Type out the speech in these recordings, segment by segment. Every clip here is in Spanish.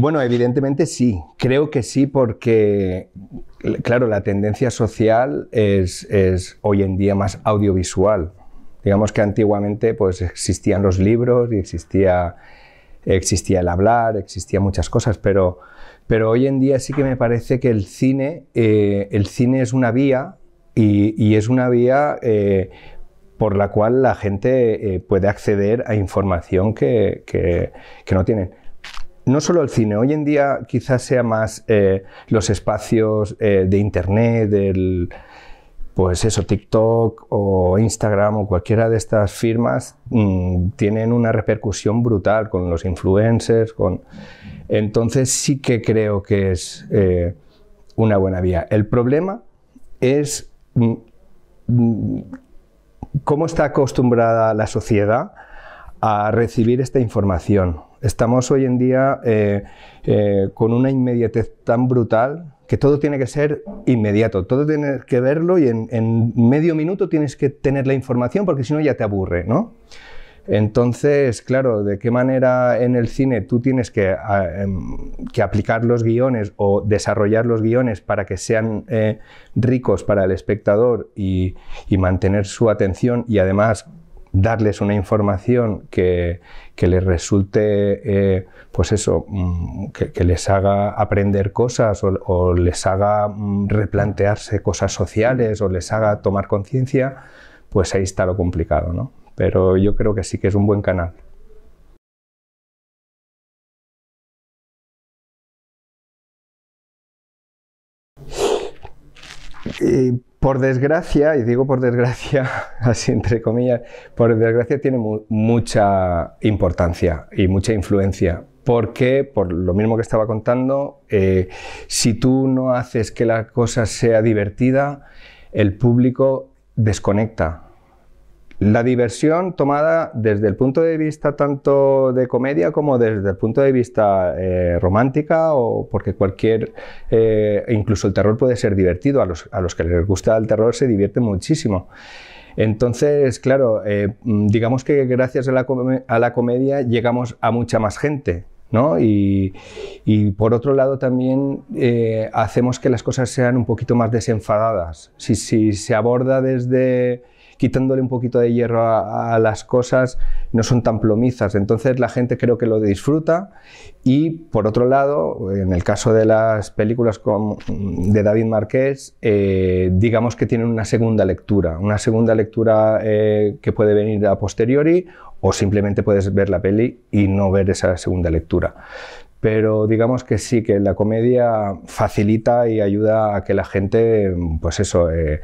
Bueno, evidentemente sí, creo que sí porque, claro, la tendencia social es, hoy en día más audiovisual. Digamos que antiguamente pues existían los libros y existía, el hablar, existían muchas cosas, pero, pero hoy en día sí que me parece que el cine, eh, el cine es una vía y, es una vía eh, por la cual la gente eh, puede acceder a información que, que no tienen no solo el cine, hoy en día quizás sea más eh, los espacios eh, de internet, del, pues eso, TikTok o Instagram o cualquiera de estas firmas mm, tienen una repercusión brutal con los influencers, Entonces sí que creo que es eh, una buena vía. El problema es mm, mm, cómo está acostumbrada la sociedad a recibir esta información Estamos hoy en día eh, eh, con una inmediatez tan brutal que todo tiene que ser inmediato, todo tiene que verlo y en, medio minuto tienes que tener la información porque si no ya te aburre, ¿no? Entonces, claro, ¿de qué manera en el cine tú tienes que, ah, em, aplicar los guiones o desarrollar los guiones para que sean eh, ricos para el espectador y mantener su atención y además darles una información que, les resulte, eh, pues eso, mm, que, les haga aprender cosas o, les haga mm, replantearse cosas sociales o les haga tomar conciencia, pues ahí está lo complicado, ¿no? Pero yo creo que sí que es un buen canal. Eh, por desgracia, y digo por desgracia, así entre comillas, por desgracia tiene mucha importancia y mucha influencia. Porque, por lo mismo que estaba contando, eh, si tú no haces que la cosa sea divertida, el público desconecta la diversión tomada desde el punto de vista tanto de comedia como desde el punto de vista eh, romántica, o porque cualquier, eh, incluso el terror puede ser divertido, a los, que les gusta el terror se divierte muchísimo. Entonces, claro, eh, mm, digamos que gracias a la, comedia llegamos a mucha más gente. ¿no? Y, por otro lado también hacemos que las cosas sean un poquito más desenfadadas. Si, si se aborda desde quitándole un poquito de hierro a, las cosas, no son tan plomizas. Entonces la gente creo que lo disfruta y por otro lado, en el caso de las películas de David Marqués, eh, digamos que tienen una segunda lectura, una segunda lectura eh, que puede venir a posteriori o simplemente puedes ver la peli y no ver esa segunda lectura. Pero digamos que sí, que la comedia facilita y ayuda a que la gente, pues eso, eh,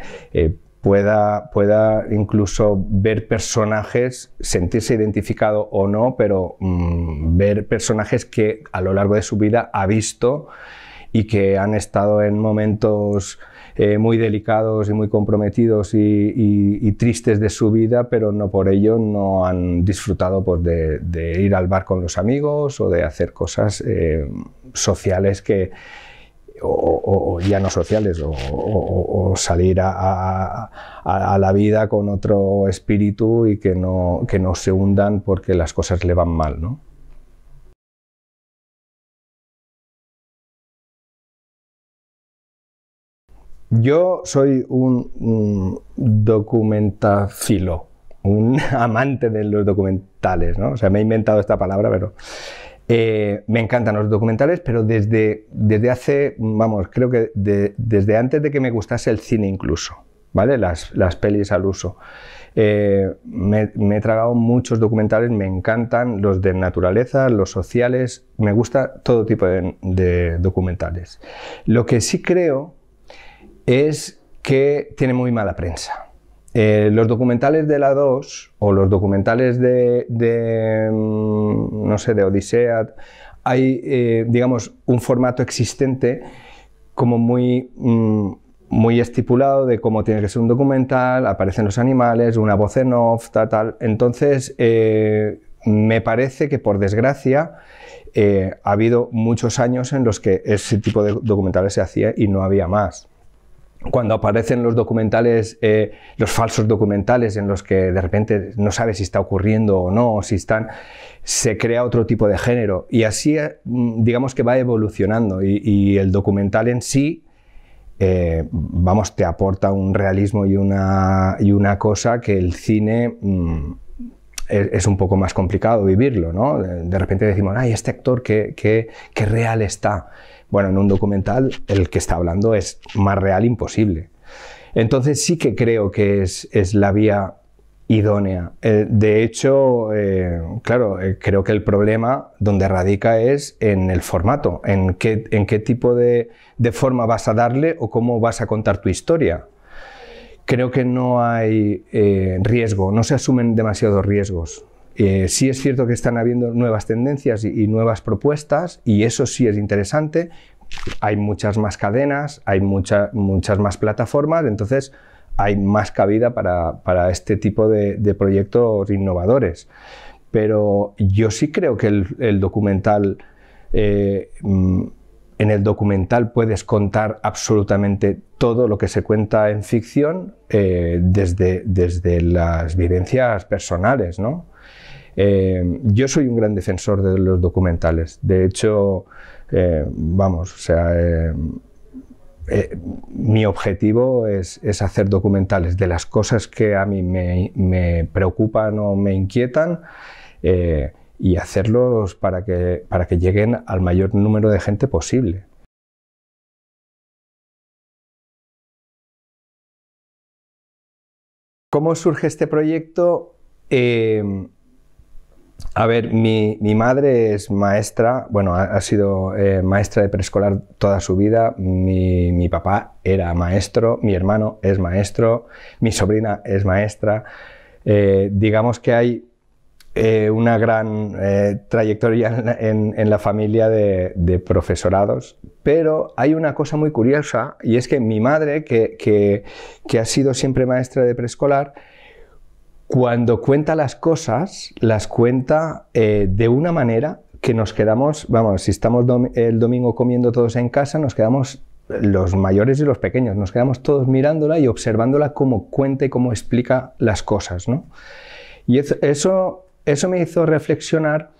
pueda, incluso ver personajes, sentirse identificado o no, pero mm, ver personajes que a lo largo de su vida ha visto y que han estado en momentos eh, muy delicados y muy comprometidos y, tristes de su vida, pero no por ello no han disfrutado pues, de, ir al bar con los amigos o de hacer cosas eh, sociales que, o, ya no sociales, o, salir a, la vida con otro espíritu y que no, que no se hundan porque las cosas le van mal, ¿no? Yo soy un, un mm, documentafilo, un amante de los documentales, ¿no? O sea, me he inventado esta palabra, pero eh, me encantan los documentales, pero desde, hace, vamos, creo que desde antes de que me gustase el cine incluso, ¿vale? Las, pelis al uso. Eh, me, he tragado muchos documentales, me encantan los de naturaleza, los sociales, me gusta todo tipo de documentales. Lo que sí creo es que tiene muy mala prensa. Eh, los documentales de la 2 o los documentales de, mm, no sé, de Odisea, hay, eh, digamos, un formato existente como mm, muy, estipulado de cómo tiene que ser un documental, aparecen los animales, una voz en off, tal, Entonces, eh, me parece que por desgracia ha habido muchos años en los que ese tipo de documentales se hacía y no había más cuando aparecen los documentales, eh, los falsos documentales en los que de repente no sabes si está ocurriendo o no, o si están, se crea otro tipo de género. Y así, eh, mm, digamos que va evolucionando y, el documental en sí, eh, vamos, te aporta un realismo y una, y una cosa que el cine... Mm, e-, es, un poco más complicado vivirlo, ¿no? De, repente decimos, ay, este actor, qué, qué, qué real está bueno, en un documental el que está hablando es más real imposible. Entonces sí que creo que es, la vía idónea. Eh, de hecho, eh, claro, eh, creo que el problema donde radica es en el formato, en qué, tipo de, forma vas a darle o cómo vas a contar tu historia. Creo que no hay riesgo, no se asumen demasiados riesgos. Eh, sí es cierto que están habiendo nuevas tendencias y, nuevas propuestas y eso sí es interesante. Hay muchas más cadenas, hay muchas más plataformas, entonces hay más cabida para, este tipo de, proyectos innovadores. Pero yo sí creo que el, documental... Eh, mm, en el documental puedes contar absolutamente todo lo que se cuenta en ficción eh, desde, desde las vivencias personales, ¿no? Eh, yo soy un gran defensor de los documentales. De hecho, eh, vamos, o sea, eh, mi objetivo es, hacer documentales de las cosas que a mí me, preocupan o me inquietan y hacerlos para que, lleguen al mayor número de gente posible. ¿Cómo surge este proyecto? A ver, mi, madre es maestra, bueno, ha, sido eh, maestra de preescolar toda su vida, mi, mi, papá era maestro, mi hermano es maestro, mi sobrina es maestra. Eh, digamos que hay eh, una gran trayectoria en, la familia de, profesorados, pero hay una cosa muy curiosa y es que mi madre, que ha sido siempre maestra de preescolar, cuando cuenta las cosas, las cuenta eh, de una manera que nos quedamos, vamos, si estamos el domingo comiendo todos en casa, nos quedamos eh, los mayores y los pequeños, nos quedamos todos mirándola y observándola cómo cuenta y cómo explica las cosas, ¿no? Y eso, eso me hizo reflexionar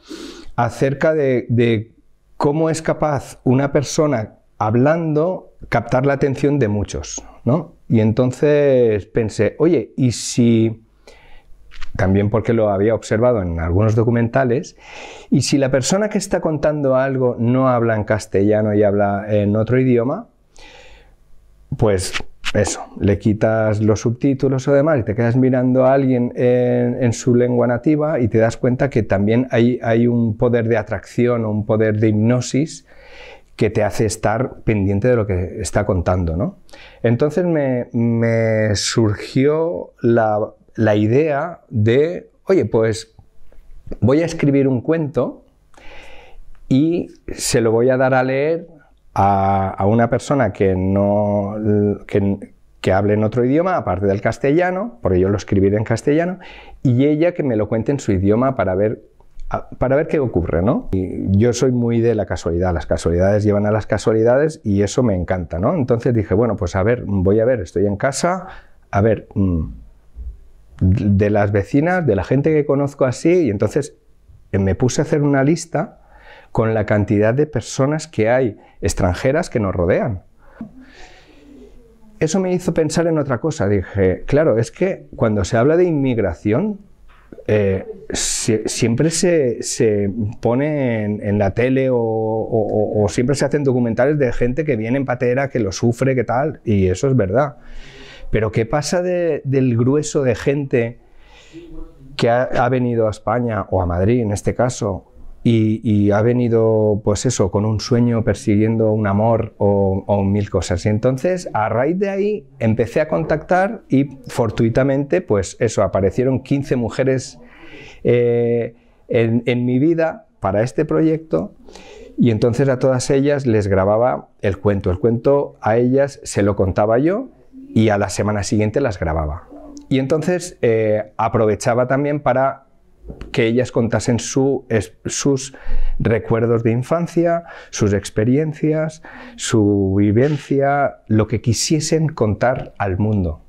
acerca de, de cómo es capaz una persona hablando captar la atención de muchos, ¿no? Y entonces pensé, oye, ¿y si también porque lo había observado en algunos documentales, y si la persona que está contando algo no habla en castellano y habla en otro idioma, pues eso, le quitas los subtítulos o demás y te quedas mirando a alguien en, su lengua nativa y te das cuenta que también hay, hay un poder de atracción o un poder de hipnosis que te hace estar pendiente de lo que está contando. ¿no? Entonces me surgió la la idea de, oye, pues voy a escribir un cuento y se lo voy a dar a leer a, una persona que no que, hable en otro idioma, aparte del castellano, porque yo lo escribiré en castellano, y ella que me lo cuente en su idioma para ver para ver qué ocurre, ¿no? Y yo soy muy de la casualidad, las casualidades llevan a las casualidades y eso me encanta, ¿no? Entonces dije, bueno, pues a ver, voy a ver, estoy en casa, a ver, mm, de las vecinas, de la gente que conozco así, y entonces eh, me puse a hacer una lista con la cantidad de personas que hay extranjeras que nos rodean. Eso me hizo pensar en otra cosa. Dije, claro, es que cuando se habla de inmigración, eh, siempre se, se pone en, la tele o, o, siempre se hacen documentales de gente que viene en patera, que lo sufre, que tal, y eso es verdad. Pero ¿qué pasa del grueso de gente que ha, venido a España o a Madrid en este caso y, ha venido pues eso, con un sueño persiguiendo un amor o, mil cosas? Y entonces a raíz de ahí empecé a contactar y fortuitamente pues eso, aparecieron 15 mujeres eh, en mi vida para este proyecto y entonces a todas ellas les grababa el cuento. El cuento a ellas se lo contaba yo y a la semana siguiente las grababa. Y entonces eh, aprovechaba también para que ellas contasen sus recuerdos de infancia, sus experiencias, su vivencia, lo que quisiesen contar al mundo.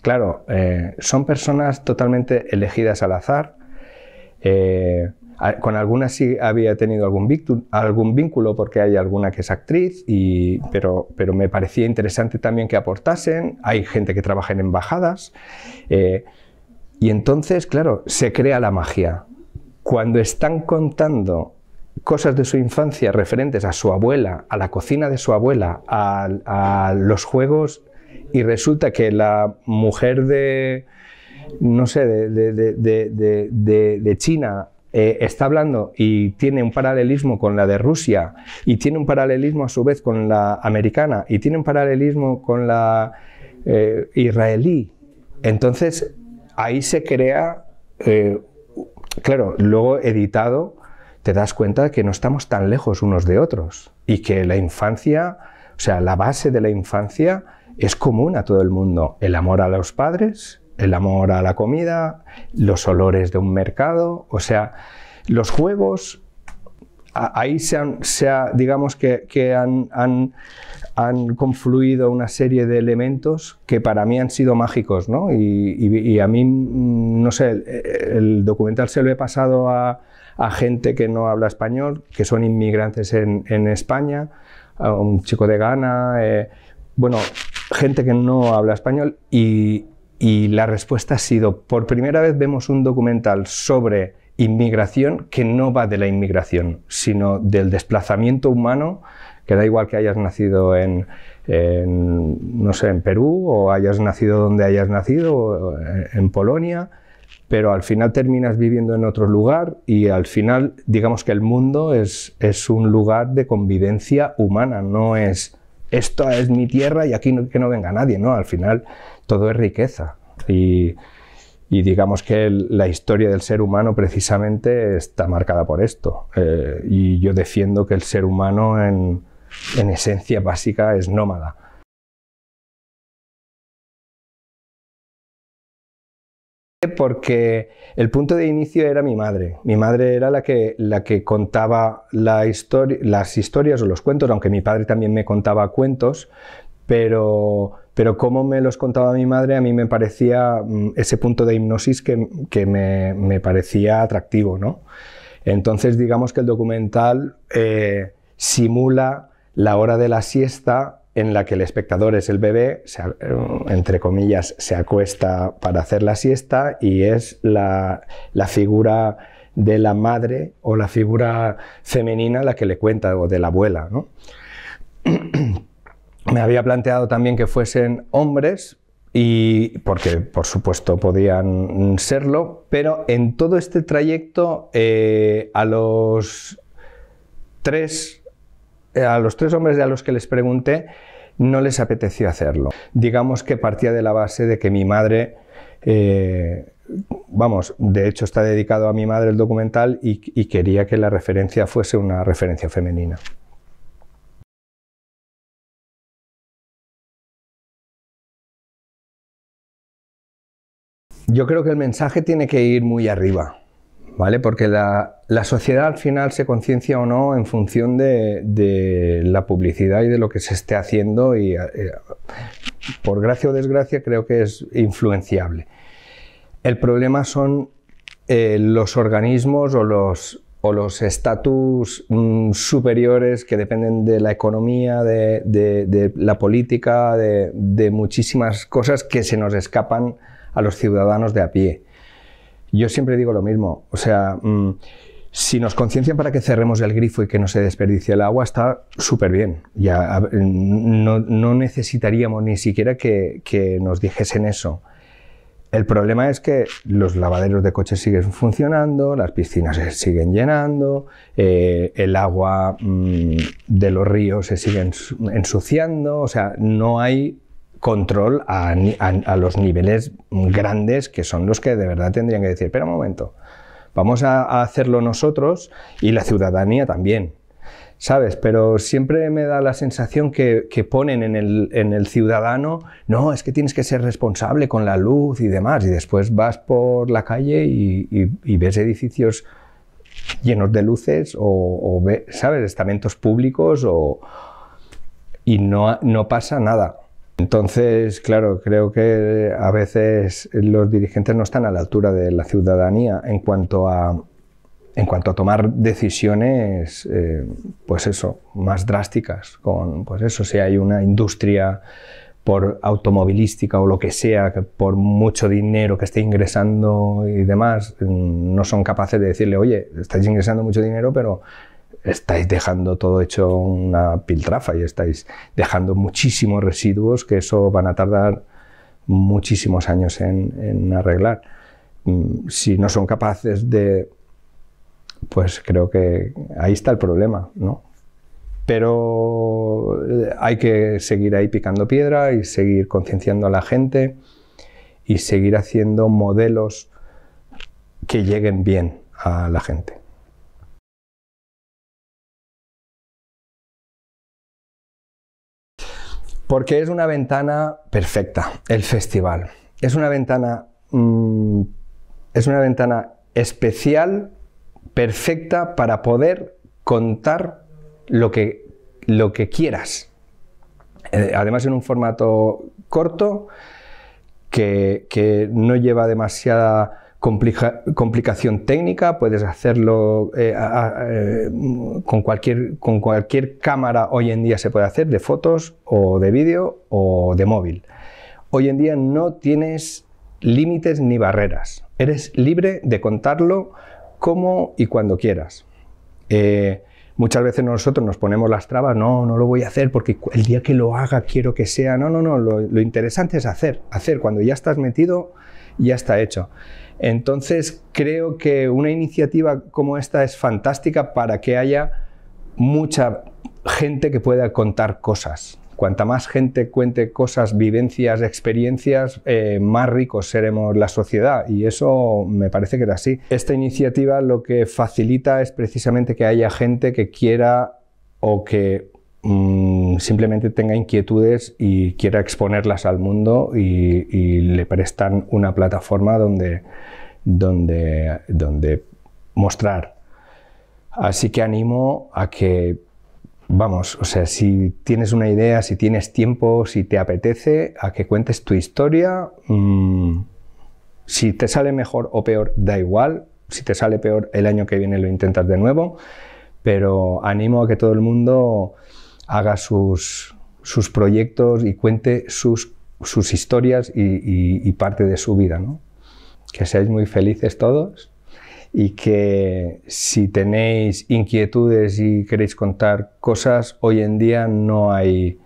Claro, eh, son personas totalmente elegidas al azar. Eh, Ah, con algunas sí había tenido algún, algún vínculo porque hay alguna que es actriz, y, pero, pero me parecía interesante también que aportasen. Hay gente que trabaja en embajadas. Eh, y entonces, claro, se crea la magia. Cuando están contando cosas de su infancia referentes a su abuela, a la cocina de su abuela, a, los juegos, y resulta que la mujer de, no sé, de, de, de, de China eh, está hablando y tiene un paralelismo con la de Rusia y tiene un paralelismo a su vez con la americana y tiene un paralelismo con la eh, israelí, entonces ahí se crea, eh, claro, luego editado te das cuenta de que no estamos tan lejos unos de otros y que la infancia, o sea, la base de la infancia es común a todo el mundo, el amor a los padres, el amor a la comida, los olores de un mercado, o sea, los juegos, ahí se han, digamos que, han, han, confluido una serie de elementos que para mí han sido mágicos, ¿no? Y, a mí, mm, no sé, el, documental se lo he pasado a, gente que no habla español, que son inmigrantes en, España, un chico de Ghana, eh, bueno, gente que no habla español y, y la respuesta ha sido, por primera vez vemos un documental sobre inmigración que no va de la inmigración, sino del desplazamiento humano, que da igual que hayas nacido en, no sé, en Perú o hayas nacido donde hayas nacido, eh, en Polonia, pero al final terminas viviendo en otro lugar y al final digamos que el mundo es un lugar de convivencia humana, no es esto es mi tierra y aquí que no venga nadie, ¿no? Al final todo es riqueza y, digamos que la historia del ser humano precisamente está marcada por esto eh, y yo defiendo que el ser humano en esencia básica es nómada porque el punto de inicio era mi madre. Mi madre era la que, la que contaba las historias o los cuentos, aunque mi padre también me contaba cuentos, pero, pero cómo me los contaba mi madre a mí me parecía mm, ese punto de hipnosis que, me, parecía atractivo. ¿no? Entonces digamos que el documental eh, simula la hora de la siesta en la que el espectador es el bebé, eh, entre comillas, se acuesta para hacer la siesta y es la, figura de la madre o la figura femenina la que le cuenta o de la abuela. ¿no? Me había planteado también que fuesen hombres, y porque por supuesto podían serlo, pero en todo este trayecto eh, a los tres eh, a los tres hombres a los que les pregunté no les apeteció hacerlo. Digamos que partía de la base de que mi madre, eh, vamos, de hecho está dedicado a mi madre el documental y quería que la referencia fuese una referencia femenina. Yo creo que el mensaje tiene que ir muy arriba ¿vale? Porque la, sociedad al final se conciencia o no en función de, la publicidad y de lo que se esté haciendo y eh, por gracia o desgracia creo que es influenciable. El problema son eh, los organismos o los estatus mm, superiores que dependen de la economía, de, la política, de, muchísimas cosas que se nos escapan a los ciudadanos de a pie. Yo siempre digo lo mismo, o sea, mm, si nos conciencian para que cerremos el grifo y que no se desperdicie el agua, está súper bien. Ya, no, necesitaríamos ni siquiera que, nos dijesen eso. El problema es que los lavaderos de coches siguen funcionando, las piscinas se siguen llenando, eh, el agua mm, de los ríos se sigue ensuciando, o sea, no hay control a, los niveles grandes que son los que de verdad tendrían que decir, pero un momento, vamos a, hacerlo nosotros y la ciudadanía también. ¿sabes? Pero siempre me da la sensación que, ponen en el, ciudadano, no, es que tienes que ser responsable con la luz y demás, y después vas por la calle y, ves edificios llenos de luces o, ¿sabes?, estamentos públicos o... y no, no pasa nada. Entonces, claro, creo que a veces los dirigentes no están a la altura de la ciudadanía en cuanto a, en cuanto a tomar decisiones, eh, pues eso, más drásticas. Con, pues eso, si hay una industria por automovilística o lo que sea, por mucho dinero que esté ingresando y demás, mm, no son capaces de decirle, oye, estáis ingresando mucho dinero, pero estáis dejando todo hecho una piltrafa y estáis dejando muchísimos residuos que eso van a tardar muchísimos años en, arreglar. Mm, si no son capaces de, pues creo que ahí está el problema, ¿no? Pero eh, hay que seguir ahí picando piedra y seguir concienciando a la gente y seguir haciendo modelos que lleguen bien a la gente. Porque es una ventana perfecta, el festival. Es una ventana, mm, es una ventana especial, perfecta para poder contar lo que, lo que quieras. Eh, además, en un formato corto que, que no lleva demasiada complicación técnica, puedes hacerlo eh, eh, con, cualquier, con cualquier cámara hoy en día se puede hacer, de fotos o de vídeo o de móvil. Hoy en día no tienes límites ni barreras, eres libre de contarlo como y cuando quieras. Eh, muchas veces nosotros nos ponemos las trabas, no, no lo voy a hacer porque el día que lo haga quiero que sea, no, no, no, lo, lo interesante es hacer, hacer, cuando ya estás metido ya está hecho. Entonces, creo que una iniciativa como esta es fantástica para que haya mucha gente que pueda contar cosas. Cuanta más gente cuente cosas, vivencias, experiencias, eh, más ricos seremos la sociedad. Y eso me parece que era así. Esta iniciativa lo que facilita es precisamente que haya gente que quiera o que simplemente tenga inquietudes y quiera exponerlas al mundo y, le prestan una plataforma donde, donde, donde mostrar. Así que animo a que, vamos, o sea, si tienes una idea, si tienes tiempo, si te apetece, a que cuentes tu historia. Mm, si te sale mejor o peor, da igual. Si te sale peor, el año que viene lo intentas de nuevo. Pero animo a que todo el mundo haga sus, proyectos y cuente sus, sus historias y, parte de su vida. ¿no? Que seáis muy felices todos y que si tenéis inquietudes y queréis contar cosas, hoy en día no hay,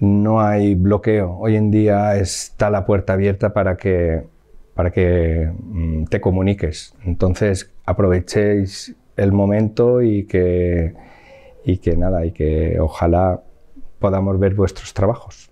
no hay bloqueo. Hoy en día está la puerta abierta para que, para que mm, te comuniques. Entonces aprovechéis el momento y que y que nada, y que ojalá podamos ver vuestros trabajos.